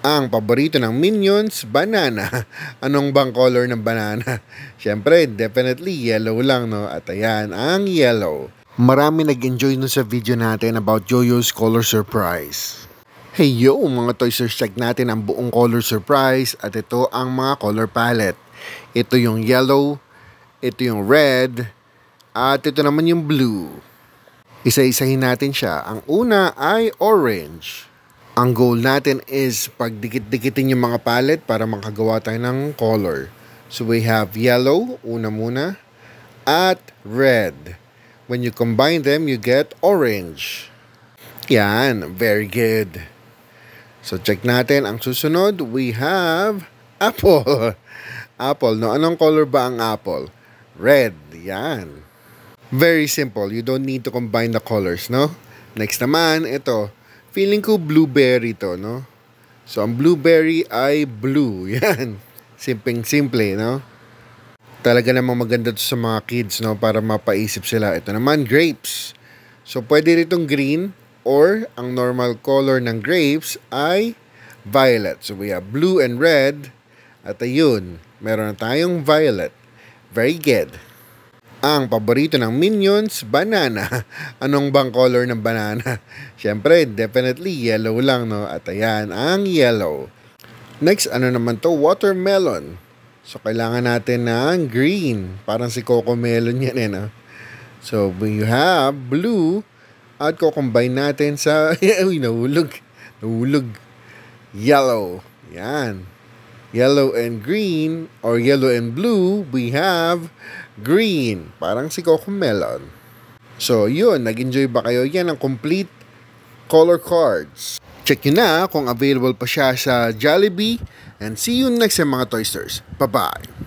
Ang paborito ng Minions, banana. Anong bang color ng banana? Siyempre, definitely yellow lang, no? At ayan, ang yellow. Marami nag-enjoy nun sa video natin about Jojo's Color Surprise. Hey yo, mga Toysers, check natin ang buong color surprise at ito ang mga color palette. Ito yung yellow, ito yung red, at ito naman yung blue. Isa-isahin natin siya. Ang una ay orange. Ang goal natin is pagdikit-dikitin yung mga palette para makagawa tayo ng color. So we have yellow, una muna, at red. When you combine them, you get orange. Yan, very good. So check natin ang susunod, we have apple. Apple, no? Anong color ba ang apple? Red, yan. Very simple. You don't need to combine the colors, no? Next naman, ito. Feeling ko blueberry to, no? So, ang blueberry ay blue. Yan. Simpleng-simple, no? Talaga namang maganda to sa mga kids, no? Para mapaisip sila. Ito naman, grapes. So, pwede ritong green or ang normal color ng grapes ay violet. So, we have blue and red. At ayun, meron na tayong violet. Very good. Ang paborito ng Minions, banana. Anong bang color ng banana? Siyempre, definitely yellow lang, no? At ayan, ang yellow. Next, ano naman to? Watermelon. So, kailangan natin ng green. Parang si Coco Melon yan, eh, no? So, you have blue at kukombine natin sa... Uy, nahulog. Nahulog. Yellow. Yan yellow and green or yellow and blue, we have green. Parang si Coco Melon. So, yun. Nag-enjoy ba kayo? Yan ang complete color cards. Check nyo na kung available pa siya sa Jollibee and see you next sa mga Toysters. Bye-bye!